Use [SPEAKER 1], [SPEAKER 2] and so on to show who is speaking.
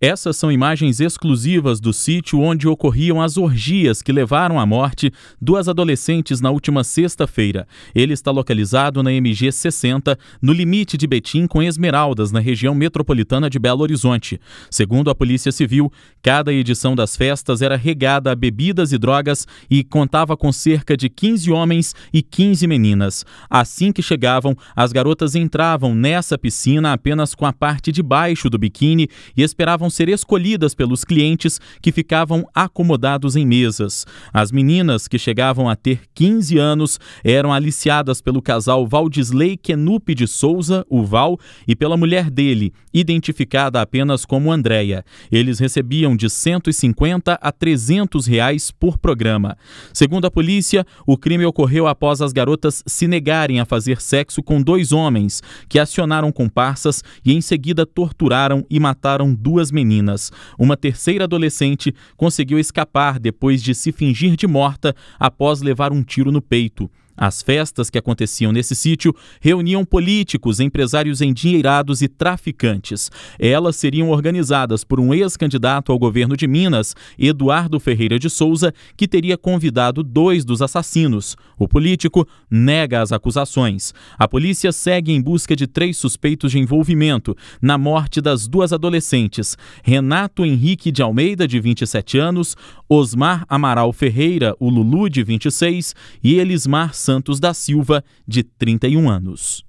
[SPEAKER 1] Essas são imagens exclusivas do sítio onde ocorriam as orgias que levaram à morte duas adolescentes na última sexta-feira. Ele está localizado na MG 60, no limite de Betim com Esmeraldas, na região metropolitana de Belo Horizonte. Segundo a Polícia Civil, cada edição das festas era regada a bebidas e drogas e contava com cerca de 15 homens e 15 meninas. Assim que chegavam, as garotas entravam nessa piscina apenas com a parte de baixo do biquíni e esperavam precisavam ser escolhidas pelos clientes que ficavam acomodados em mesas. As meninas, que chegavam a ter 15 anos, eram aliciadas pelo casal Valdisley Kenupe de Souza, o Val, e pela mulher dele, identificada apenas como Andréia. Eles recebiam de 150 a 300 reais por programa. Segundo a polícia, o crime ocorreu após as garotas se negarem a fazer sexo com dois homens, que acionaram comparsas e em seguida torturaram e mataram duas meninas. Uma terceira adolescente conseguiu escapar depois de se fingir de morta após levar um tiro no peito. As festas que aconteciam nesse sítio reuniam políticos, empresários endinheirados e traficantes. Elas seriam organizadas por um ex-candidato ao governo de Minas, Eduardo Ferreira de Souza, que teria convidado dois dos assassinos. O político nega as acusações. A polícia segue em busca de três suspeitos de envolvimento na morte das duas adolescentes: Renato Henrique de Almeida, de 27 anos, Osmar Amaral Ferreira, o Lulu, de 26, e Elismar Santos da Silva, de 31 anos.